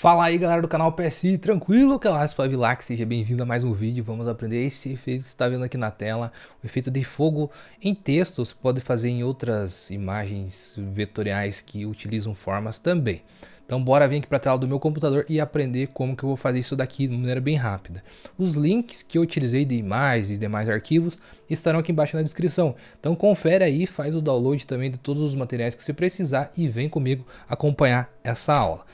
Fala aí galera do canal PSI, tranquilo? Que é o Vilac, seja bem-vindo a mais um vídeo. Vamos aprender esse efeito que você está vendo aqui na tela, o efeito de fogo em texto. Você pode fazer em outras imagens vetoriais que utilizam formas também. Então bora vir aqui para a tela do meu computador e aprender como que eu vou fazer isso daqui de maneira bem rápida. Os links que eu utilizei de imagens e demais arquivos estarão aqui embaixo na descrição. Então confere aí, faz o download também de todos os materiais que você precisar e vem comigo acompanhar essa aula.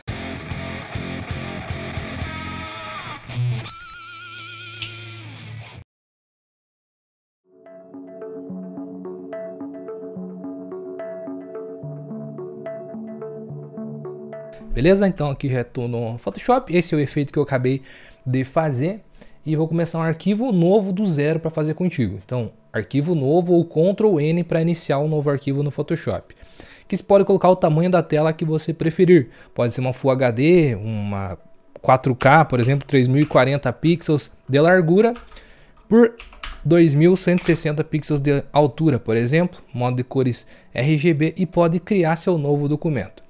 beleza? Então aqui já estou no Photoshop, esse é o efeito que eu acabei de fazer e vou começar um arquivo novo do zero para fazer contigo. Então, arquivo novo ou Ctrl N para iniciar um novo arquivo no Photoshop. Que você pode colocar o tamanho da tela que você preferir. Pode ser uma Full HD, uma 4K, por exemplo, 3040 pixels de largura por 2160 pixels de altura, por exemplo, modo de cores RGB e pode criar seu novo documento.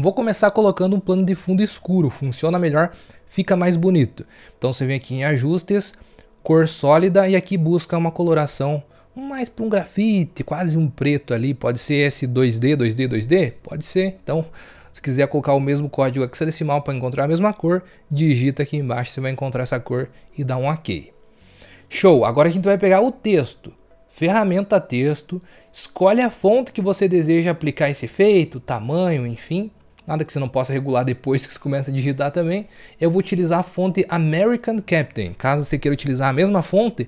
Vou começar colocando um plano de fundo escuro, funciona melhor, fica mais bonito. Então você vem aqui em ajustes, cor sólida e aqui busca uma coloração mais para um grafite, quase um preto ali, pode ser esse 2D, 2D, 2D, pode ser. Então, se quiser colocar o mesmo código hexadecimal para encontrar a mesma cor, digita aqui embaixo, você vai encontrar essa cor e dá um OK. Show! Agora a gente vai pegar o texto. Ferramenta texto, escolhe a fonte que você deseja aplicar esse efeito, tamanho, enfim nada que você não possa regular depois que você começa a digitar também. Eu vou utilizar a fonte American Captain. Caso você queira utilizar a mesma fonte,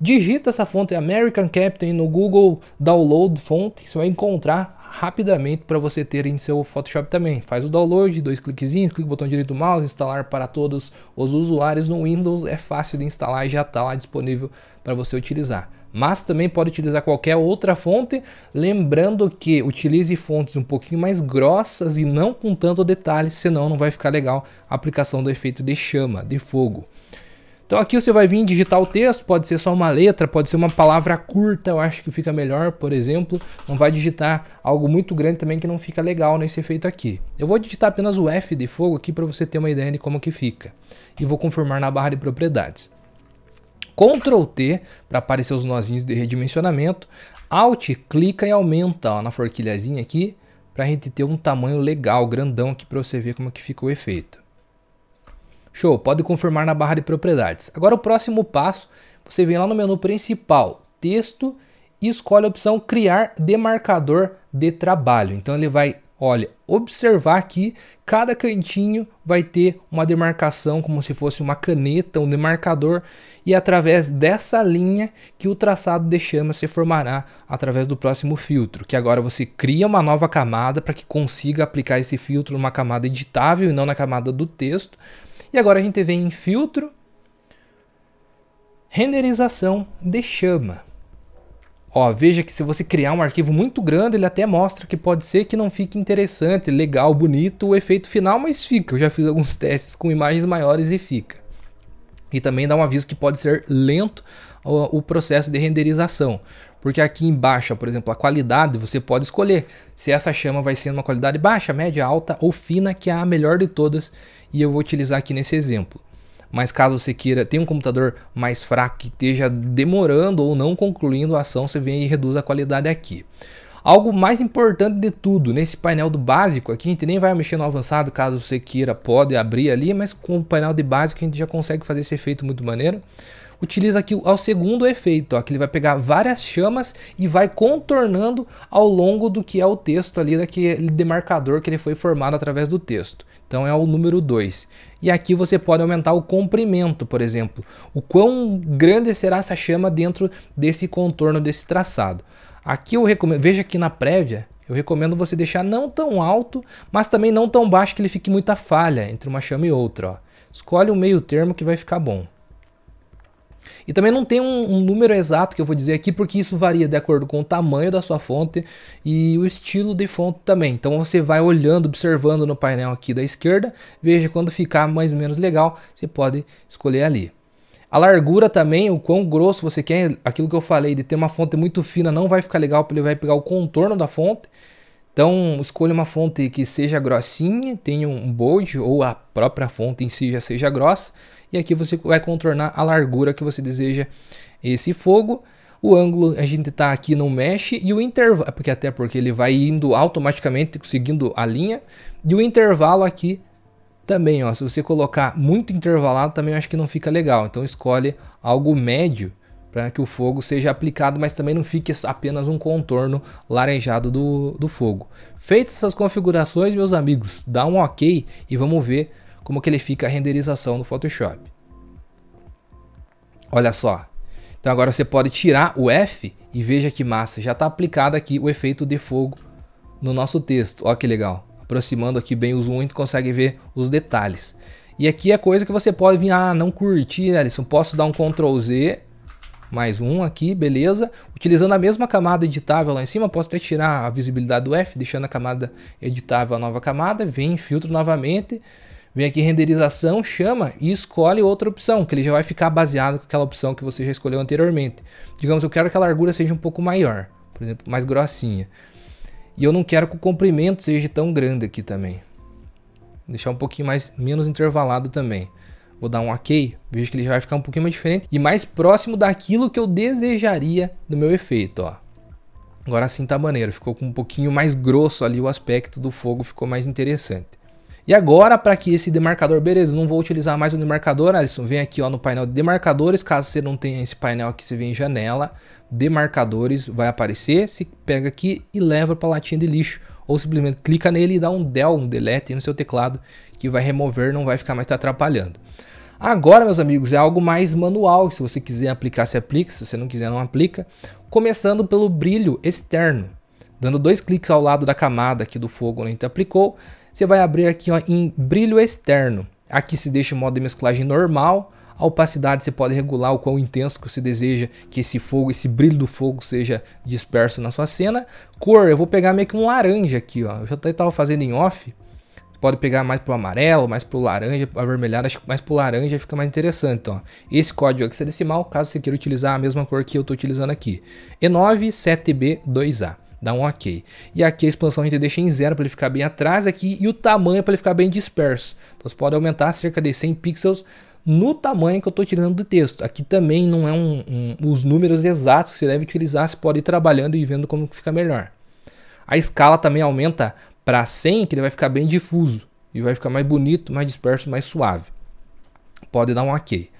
digita essa fonte American Captain no Google Download Fonte, você vai encontrar rapidamente para você ter em seu Photoshop também. Faz o download, dois cliquezinhos, clica o botão direito do mouse, instalar para todos os usuários no Windows, é fácil de instalar, e já está lá disponível para você utilizar mas também pode utilizar qualquer outra fonte, lembrando que utilize fontes um pouquinho mais grossas e não com tanto detalhe, senão não vai ficar legal a aplicação do efeito de chama, de fogo. Então aqui você vai vir digitar o texto, pode ser só uma letra, pode ser uma palavra curta, eu acho que fica melhor, por exemplo. Não vai digitar algo muito grande também que não fica legal nesse efeito aqui. Eu vou digitar apenas o F de fogo aqui para você ter uma ideia de como que fica. E vou confirmar na barra de propriedades. Ctrl T para aparecer os nozinhos de redimensionamento. Alt clica e aumenta ó, na forquilhazinha aqui para a gente ter um tamanho legal, grandão aqui para você ver como que ficou o efeito. Show, pode confirmar na barra de propriedades. Agora o próximo passo, você vem lá no menu principal, texto, e escolhe a opção criar demarcador de trabalho. Então ele vai Olha, observar aqui, cada cantinho vai ter uma demarcação como se fosse uma caneta, um demarcador, e é através dessa linha que o traçado de chama se formará através do próximo filtro, que agora você cria uma nova camada para que consiga aplicar esse filtro numa camada editável e não na camada do texto. E agora a gente vem em filtro, renderização de chama. Ó, veja que se você criar um arquivo muito grande, ele até mostra que pode ser que não fique interessante, legal, bonito o efeito final, mas fica. Eu já fiz alguns testes com imagens maiores e fica. E também dá um aviso que pode ser lento o, o processo de renderização. Porque aqui embaixo, por exemplo, a qualidade você pode escolher se essa chama vai ser uma qualidade baixa, média, alta ou fina, que é a melhor de todas. E eu vou utilizar aqui nesse exemplo. Mas caso você queira, ter um computador mais fraco que esteja demorando ou não concluindo a ação, você vem e reduz a qualidade aqui. Algo mais importante de tudo, nesse painel do básico aqui, a gente nem vai mexer no avançado, caso você queira, pode abrir ali, mas com o painel de básico a gente já consegue fazer esse efeito muito maneiro utiliza aqui ao segundo efeito, ó, que ele vai pegar várias chamas e vai contornando ao longo do que é o texto ali, daquele demarcador que ele foi formado através do texto. Então é o número 2. E aqui você pode aumentar o comprimento, por exemplo. O quão grande será essa chama dentro desse contorno, desse traçado. Aqui eu recomendo, veja aqui na prévia, eu recomendo você deixar não tão alto, mas também não tão baixo que ele fique muita falha entre uma chama e outra. Ó. Escolhe um meio termo que vai ficar bom. E também não tem um, um, número exato que eu vou dizer aqui, porque isso varia de acordo com o tamanho da sua fonte e o estilo de fonte também. Então você vai olhando, observando no painel aqui da esquerda, veja quando ficar mais ou menos legal, você pode escolher ali. A largura também, o quão grosso você quer, aquilo que eu falei de ter uma fonte muito fina não vai ficar legal, porque ele vai pegar o contorno da fonte. Então escolha uma fonte que seja grossinha, tenha um bold ou a própria fonte em si já seja grossa e aqui você vai contornar a largura que você deseja esse fogo. O ângulo a gente está aqui não mexe e o intervalo, porque até porque ele vai indo automaticamente seguindo a linha e o intervalo aqui também, ó, se você colocar muito intervalado também acho que não fica legal. Então escolhe algo médio para que o fogo seja aplicado, mas também não fique apenas um contorno laranjado do, do fogo. Feitas essas configurações, meus amigos, dá um ok e vamos ver como que ele fica a renderização no Photoshop. Olha só. Então agora você pode tirar o F e veja que massa, já está aplicado aqui o efeito de fogo no nosso texto. Olha que legal. Aproximando aqui bem o zoom, a gente consegue ver os detalhes. E aqui é coisa que você pode vir, ah, não curti, Alisson, posso dar um Ctrl Z, mais um aqui, beleza. Utilizando a mesma camada editável lá em cima, posso até tirar a visibilidade do F, deixando a camada editável a nova camada, vem, filtro novamente, Vem aqui renderização, chama e escolhe outra opção, que ele já vai ficar baseado com aquela opção que você já escolheu anteriormente. Digamos, eu quero que a largura seja um pouco maior, por exemplo, mais grossinha. E eu não quero que o comprimento seja tão grande aqui também. Vou deixar um pouquinho mais menos intervalado também. Vou dar um OK, vejo que ele já vai ficar um pouquinho mais diferente e mais próximo daquilo que eu desejaria do meu efeito, ó. Agora sim tá maneiro, ficou com um pouquinho mais grosso ali o aspecto do fogo, ficou mais interessante. E agora, para que esse demarcador, beleza, não vou utilizar mais o demarcador, Alisson, vem aqui ó, no painel de demarcadores, caso você não tenha esse painel aqui, você vem em janela, demarcadores, vai aparecer, se pega aqui e leva para a latinha de lixo, ou simplesmente clica nele e dá um del, um delete no seu teclado, que vai remover, não vai ficar mais te atrapalhando. Agora, meus amigos, é algo mais manual, se você quiser aplicar, se aplica, se você não quiser, não aplica, começando pelo brilho externo, dando dois cliques ao lado da camada aqui do fogo onde a gente aplicou, você vai abrir aqui ó, em brilho externo. Aqui se deixa o modo de mesclagem normal. A opacidade você pode regular o quão intenso que você deseja que esse fogo, esse brilho do fogo seja disperso na sua cena. Cor, eu vou pegar meio que um laranja aqui, ó. Eu já estava fazendo em off. Você pode pegar mais pro amarelo, mais pro laranja, avermelhado, acho que mais pro laranja fica mais interessante, ó. Esse código hexadecimal, é caso você queira utilizar a mesma cor que eu estou utilizando aqui. E9 7B2A dá um ok. E aqui a expansão a gente deixa em zero para ele ficar bem atrás aqui e o tamanho para ele ficar bem disperso. Então você pode aumentar cerca de 100 pixels no tamanho que eu estou tirando do texto. Aqui também não é um, um, os números exatos que você deve utilizar, você pode ir trabalhando e vendo como fica melhor. A escala também aumenta para 100, que ele vai ficar bem difuso e vai ficar mais bonito, mais disperso, mais suave. Pode dar um ok.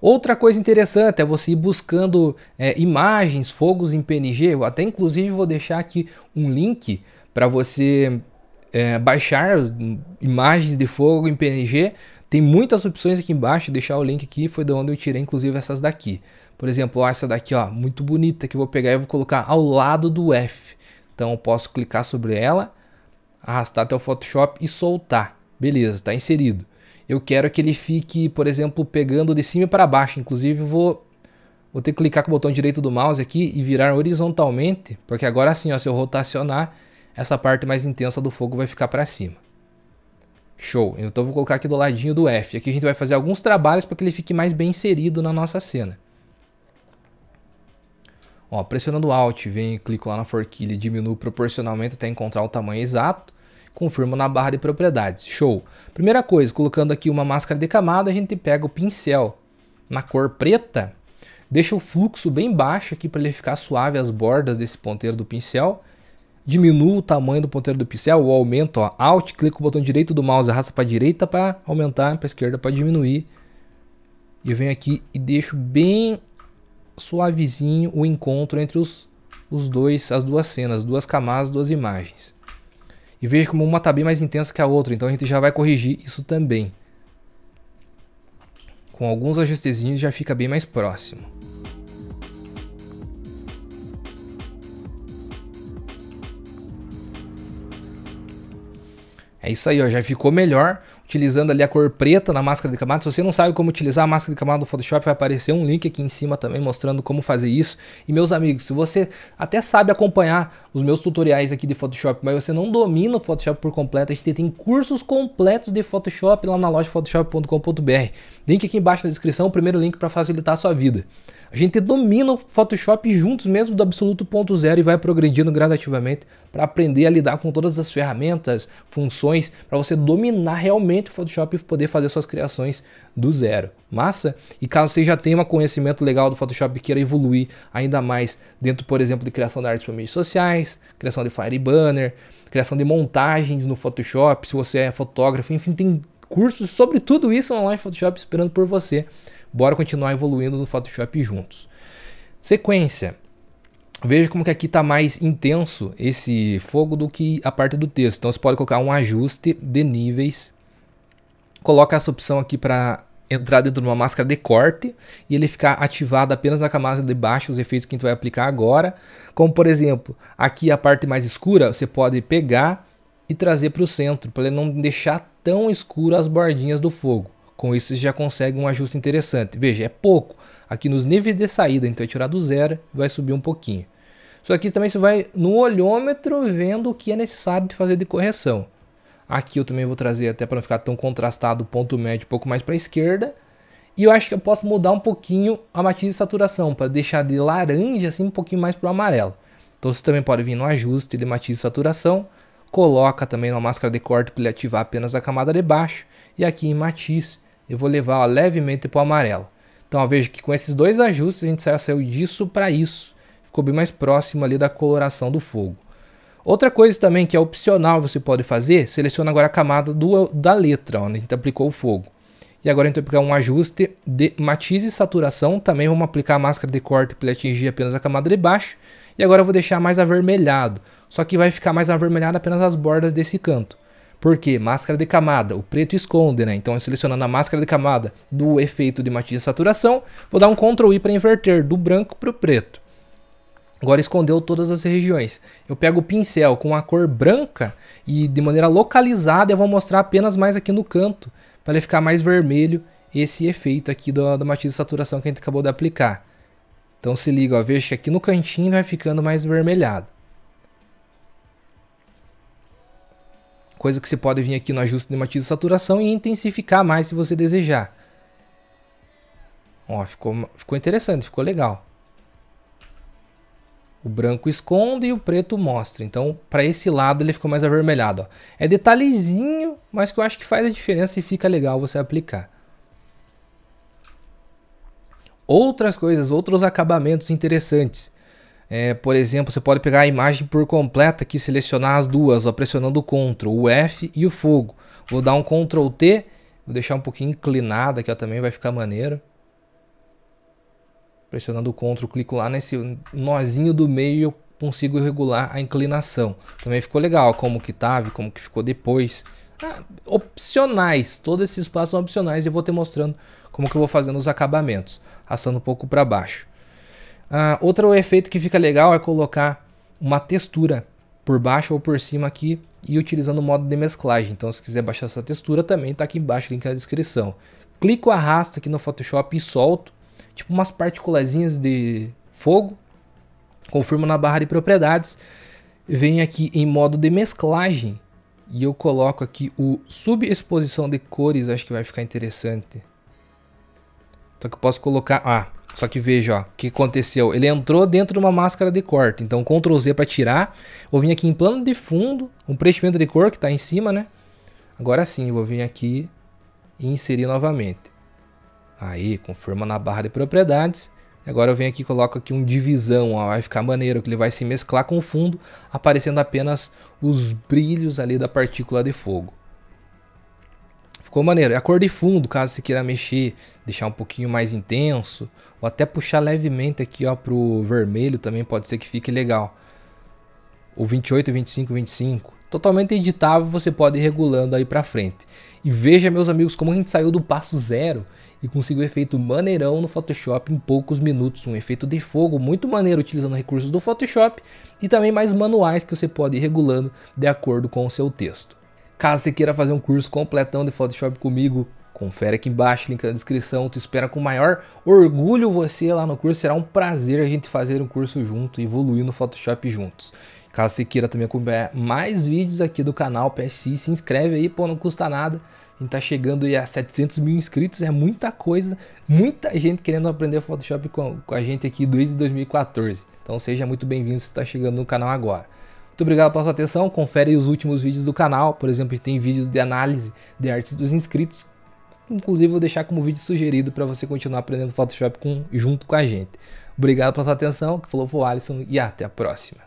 Outra coisa interessante é você ir buscando é, imagens, fogos em PNG. Eu até inclusive vou deixar aqui um link para você é, baixar hum, imagens de fogo em PNG. Tem muitas opções aqui embaixo, deixar o link aqui, foi de onde eu tirei inclusive essas daqui. Por exemplo, essa daqui, ó, muito bonita, que eu vou pegar e vou colocar ao lado do F. Então eu posso clicar sobre ela, arrastar até o Photoshop e soltar. Beleza, está inserido eu quero que ele fique, por exemplo, pegando de cima para baixo. Inclusive, vou, vou ter que clicar com o botão direito do mouse aqui e virar horizontalmente, porque agora sim, ó, se eu rotacionar, essa parte mais intensa do fogo vai ficar para cima. Show! Então vou colocar aqui do ladinho do F. Aqui a gente vai fazer alguns trabalhos para que ele fique mais bem inserido na nossa cena. Ó, pressionando Alt, venho e clico lá na forquilha e diminuo proporcionalmente até encontrar o tamanho exato confirmo na barra de propriedades. Show! Primeira coisa, colocando aqui uma máscara de camada, a gente pega o pincel na cor preta, deixa o fluxo bem baixo aqui para ele ficar suave as bordas desse ponteiro do pincel, diminuo o tamanho do ponteiro do pincel, ou aumento, ó, Alt, clico o botão direito do mouse, arrasta para a direita para aumentar, para a esquerda para diminuir. E eu venho aqui e deixo bem suavezinho o encontro entre os, os dois, as duas cenas, duas camadas, duas imagens e vejo como uma está bem mais intensa que a outra, então a gente já vai corrigir isso também. Com alguns ajustezinhos já fica bem mais próximo. É isso aí, ó, já ficou melhor utilizando ali a cor preta na máscara de camada. Se você não sabe como utilizar a máscara de camada do Photoshop, vai aparecer um link aqui em cima também mostrando como fazer isso. E meus amigos, se você até sabe acompanhar os meus tutoriais aqui de Photoshop, mas você não domina o Photoshop por completo, a gente tem cursos completos de Photoshop lá na loja photoshop.com.br. Link aqui embaixo na descrição, o primeiro link para facilitar a sua vida. A gente domina o Photoshop juntos mesmo do absoluto ponto zero e vai progredindo gradativamente para aprender a lidar com todas as ferramentas, funções, para você dominar realmente o Photoshop e poder fazer suas criações do zero. Massa? E caso você já tenha um conhecimento legal do Photoshop e queira evoluir ainda mais dentro, por exemplo, de criação de artes para mídias sociais, criação de Fire Banner, criação de montagens no Photoshop, se você é fotógrafo, enfim, tem cursos sobre tudo isso online Photoshop esperando por você. Bora continuar evoluindo no Photoshop juntos. Sequência. Veja como que aqui está mais intenso esse fogo do que a parte do texto. Então você pode colocar um ajuste de níveis. Coloca essa opção aqui para entrar dentro de uma máscara de corte e ele ficar ativado apenas na camada de baixo, os efeitos que a gente vai aplicar agora. Como por exemplo, aqui a parte mais escura, você pode pegar e trazer para o centro, para ele não deixar tão escuro as bordinhas do fogo. Com isso já consegue um ajuste interessante. Veja, é pouco. Aqui nos níveis de saída, então vai tirar do zero e vai subir um pouquinho. Só aqui também você vai no olhômetro vendo o que é necessário de fazer de correção. Aqui eu também vou trazer até para não ficar tão contrastado o ponto médio um pouco mais para a esquerda. E eu acho que eu posso mudar um pouquinho a matriz de saturação para deixar de laranja assim um pouquinho mais para o amarelo. Então você também pode vir no ajuste de matriz de saturação, coloca também na máscara de corte para ele ativar apenas a camada de baixo e aqui em matiz eu vou levar ó, levemente para o amarelo. Então veja que com esses dois ajustes a gente saiu disso para isso. Ficou bem mais próximo ali da coloração do fogo. Outra coisa também que é opcional você pode fazer, seleciona agora a camada do, da letra onde a gente aplicou o fogo. E agora a gente vai aplicar um ajuste de matiz e saturação. Também vamos aplicar a máscara de corte para atingir apenas a camada de baixo. E agora eu vou deixar mais avermelhado. Só que vai ficar mais avermelhado apenas as bordas desse canto. Por quê? Máscara de camada, o preto esconde, né? Então, selecionando a máscara de camada do efeito de matiz e saturação, vou dar um Ctrl I para inverter do branco para o preto. Agora escondeu todas as regiões. Eu pego o pincel com a cor branca e de maneira localizada eu vou mostrar apenas mais aqui no canto, para ele ficar mais vermelho esse efeito aqui do matiz e saturação que a gente acabou de aplicar. Então se liga, ó, veja que aqui no cantinho vai ficando mais vermelhado. coisa que você pode vir aqui no ajuste de matiz de saturação e intensificar mais se você desejar. Ó, ficou, ficou interessante, ficou legal. O branco esconde e o preto mostra. Então, para esse lado ele ficou mais avermelhado. Ó. É detalhezinho, mas que eu acho que faz a diferença e fica legal você aplicar. Outras coisas, outros acabamentos interessantes. É, por exemplo, você pode pegar a imagem por completa aqui, selecionar as duas, ó, pressionando o Ctrl, o F e o fogo. Vou dar um Ctrl T, vou deixar um pouquinho inclinada aqui ó, também, vai ficar maneiro. Pressionando o Ctrl, clico lá nesse nozinho do meio e eu consigo regular a inclinação. Também ficou legal ó, como que estava, como que ficou depois. Ah, opcionais, todos esses espaços são opcionais e eu vou te mostrando como que eu vou fazendo os acabamentos. Passando um pouco para baixo. Ah, outro efeito que fica legal é colocar uma textura por baixo ou por cima aqui e utilizando o modo de mesclagem. Então se quiser baixar essa textura também está aqui embaixo, link na descrição. Clico, arrasto aqui no Photoshop e solto, tipo umas particulazinhas de fogo. Confirmo na barra de propriedades, venho aqui em modo de mesclagem e eu coloco aqui o subexposição de cores, acho que vai ficar interessante. Então que eu posso colocar, ah, só que veja, ó, o que aconteceu? Ele entrou dentro de uma máscara de corte. Então, Ctrl Z para tirar. Vou vir aqui em plano de fundo, um preenchimento de cor que está em cima, né? Agora sim, vou vir aqui e inserir novamente. Aí, confirma na barra de propriedades. Agora eu venho aqui e coloco aqui um divisão, ó, vai ficar maneiro, que ele vai se mesclar com o fundo, aparecendo apenas os brilhos ali da partícula de fogo. Ficou maneiro. E é A cor de fundo, caso você queira mexer, deixar um pouquinho mais intenso. Ou até puxar levemente aqui ó, pro vermelho também pode ser que fique legal. O 28, 25, 25. Totalmente editável, você pode ir regulando aí pra frente. E veja, meus amigos, como a gente saiu do passo zero e conseguiu um efeito maneirão no Photoshop em poucos minutos. Um efeito de fogo muito maneiro utilizando recursos do Photoshop e também mais manuais que você pode ir regulando de acordo com o seu texto. Caso você queira fazer um curso completão de Photoshop comigo, confere aqui embaixo, link na descrição, te espera com o maior orgulho você lá no curso, será um prazer a gente fazer um curso junto, evoluir no Photoshop juntos. Caso você queira também acompanhar mais vídeos aqui do canal PSI, se inscreve aí, pô, não custa nada. A gente tá chegando aí a 700 mil inscritos, é muita coisa, muita gente querendo aprender Photoshop com, com a gente aqui desde 2014. Então seja muito bem-vindo se está chegando no canal agora. Muito obrigado pela sua atenção, confere os últimos vídeos do canal, por exemplo, tem vídeos de análise de artes dos inscritos, inclusive vou deixar como vídeo sugerido para você continuar aprendendo Photoshop com, junto com a gente. Obrigado pela sua atenção, que falou foi o Alisson e até a próxima.